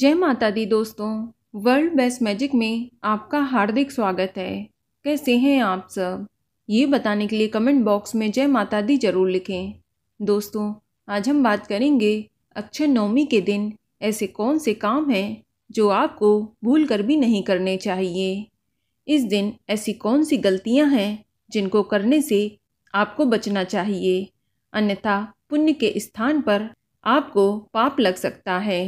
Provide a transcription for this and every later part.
जय माता दी दोस्तों वर्ल्ड बेस्ट मैजिक में आपका हार्दिक स्वागत है कैसे हैं आप सब ये बताने के लिए कमेंट बॉक्स में जय माता दी जरूर लिखें दोस्तों आज हम बात करेंगे अक्षय नवमी के दिन ऐसे कौन से काम हैं जो आपको भूल कर भी नहीं करने चाहिए इस दिन ऐसी कौन सी गलतियां हैं जिनको करने से आपको बचना चाहिए अन्यथा पुण्य के स्थान पर आपको पाप लग सकता है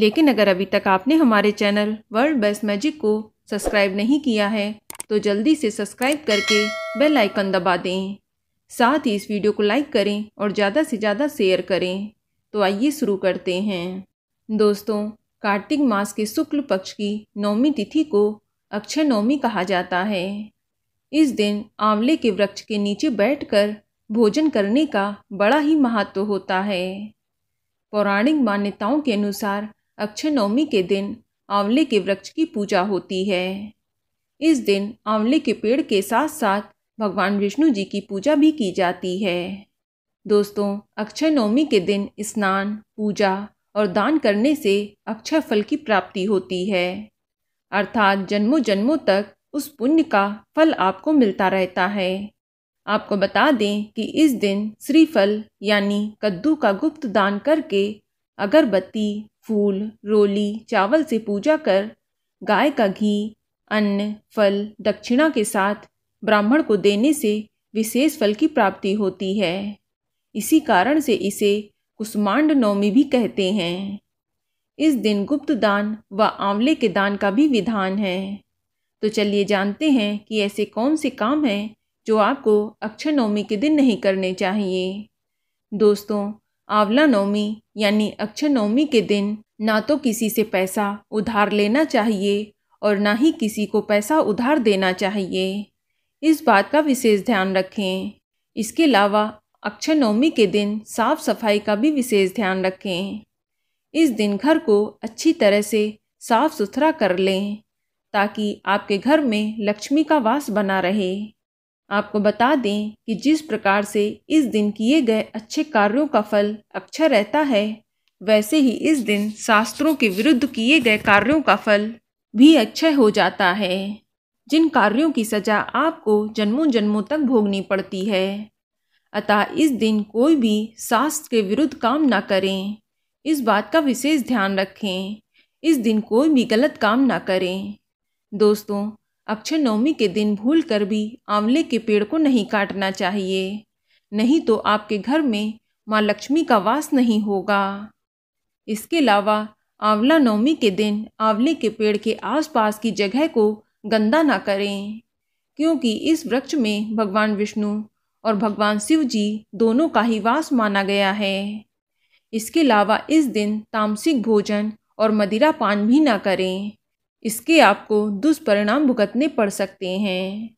लेकिन अगर अभी तक आपने हमारे चैनल वर्ल्ड बेस्ट मैजिक को सब्सक्राइब नहीं किया है तो जल्दी से सब्सक्राइब करके बेल आइकन दबा दें साथ ही इस वीडियो को लाइक करें और ज़्यादा से ज़्यादा शेयर करें तो आइए शुरू करते हैं दोस्तों कार्तिक मास के शुक्ल पक्ष की नौमी तिथि को अक्षय नवमी कहा जाता है इस दिन आंवले के वृक्ष के नीचे बैठकर भोजन करने का बड़ा ही महत्व होता है पौराणिक मान्यताओं के अनुसार अक्षय नवमी के दिन आंवले के वृक्ष की पूजा होती है इस दिन आंवले के पेड़ के साथ साथ भगवान विष्णु जी की पूजा भी की जाती है दोस्तों अक्षय नवमी के दिन स्नान पूजा और दान करने से अक्षय फल की प्राप्ति होती है अर्थात जन्मों जन्मों तक उस पुण्य का फल आपको मिलता रहता है आपको बता दें कि इस दिन श्रीफल यानी कद्दू का गुप्त दान करके अगरबत्ती फूल रोली चावल से पूजा कर गाय का घी अन्न फल दक्षिणा के साथ ब्राह्मण को देने से विशेष फल की प्राप्ति होती है इसी कारण से इसे कुष्मांड नवमी भी कहते हैं इस दिन गुप्त दान व आंवले के दान का भी विधान है तो चलिए जानते हैं कि ऐसे कौन से काम हैं जो आपको अक्षय नवमी के दिन नहीं करने चाहिए दोस्तों आंवला नवमी यानी अक्षय नवमी के दिन ना तो किसी से पैसा उधार लेना चाहिए और ना ही किसी को पैसा उधार देना चाहिए इस बात का विशेष ध्यान रखें इसके अलावा अक्षय नवमी के दिन साफ सफाई का भी विशेष ध्यान रखें इस दिन घर को अच्छी तरह से साफ सुथरा कर लें ताकि आपके घर में लक्ष्मी का वास बना रहे आपको बता दें कि जिस प्रकार से इस दिन किए गए अच्छे कार्यों का फल अक्षर रहता है वैसे ही इस दिन शास्त्रों के विरुद्ध किए गए कार्यों का फल भी अक्षय हो जाता है जिन कार्यों की सजा आपको जन्मों जन्मों तक भोगनी पड़ती है अतः इस दिन कोई भी शास्त्र के विरुद्ध काम ना करें इस बात का विशेष ध्यान रखें इस दिन कोई भी गलत काम ना करें दोस्तों अक्षय नवमी के दिन भूल कर भी आंवले के पेड़ को नहीं काटना चाहिए नहीं तो आपके घर में माँ लक्ष्मी का वास नहीं होगा इसके अलावा आंवला नवमी के दिन आंवले के पेड़ के आसपास की जगह को गंदा ना करें क्योंकि इस वृक्ष में भगवान विष्णु और भगवान शिव जी दोनों का ही वास माना गया है इसके अलावा इस दिन तामसिक भोजन और मदिरा पान भी ना करें इसके आपको दुष्परिणाम भुगतने पड़ सकते हैं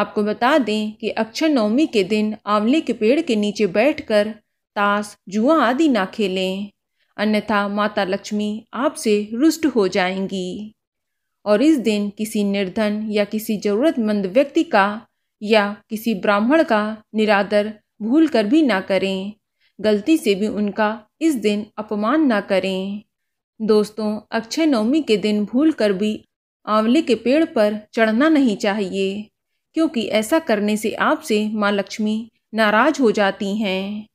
आपको बता दें कि अक्षर नवमी के दिन आंवले के पेड़ के नीचे बैठकर ताश जुआ आदि ना खेलें अन्यथा माता लक्ष्मी आपसे रुष्ट हो जाएंगी और इस दिन किसी निर्धन या किसी ज़रूरतमंद व्यक्ति का या किसी ब्राह्मण का निरादर भूल कर भी ना करें गलती से भी उनका इस दिन अपमान ना करें दोस्तों अक्षय नवमी के दिन भूल कर भी आंवले के पेड़ पर चढ़ना नहीं चाहिए क्योंकि ऐसा करने से आपसे माँ लक्ष्मी नाराज हो जाती हैं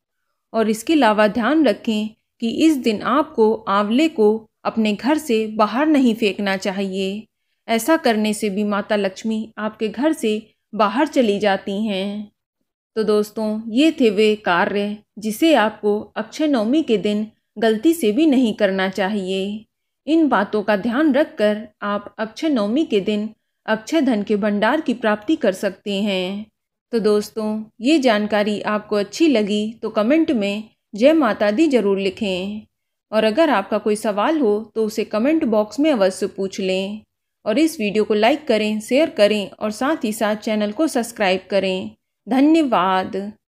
और इसके अलावा ध्यान रखें कि इस दिन आपको आंवले को अपने घर से बाहर नहीं फेंकना चाहिए ऐसा करने से भी माता लक्ष्मी आपके घर से बाहर चली जाती हैं तो दोस्तों ये थे वे कार्य जिसे आपको अक्षय नवमी के दिन गलती से भी नहीं करना चाहिए इन बातों का ध्यान रखकर आप अक्षय नवमी के दिन अक्षय धन के भंडार की प्राप्ति कर सकते हैं तो दोस्तों ये जानकारी आपको अच्छी लगी तो कमेंट में जय माता दी जरूर लिखें और अगर आपका कोई सवाल हो तो उसे कमेंट बॉक्स में अवश्य पूछ लें और इस वीडियो को लाइक करें शेयर करें और साथ ही साथ चैनल को सब्सक्राइब करें धन्यवाद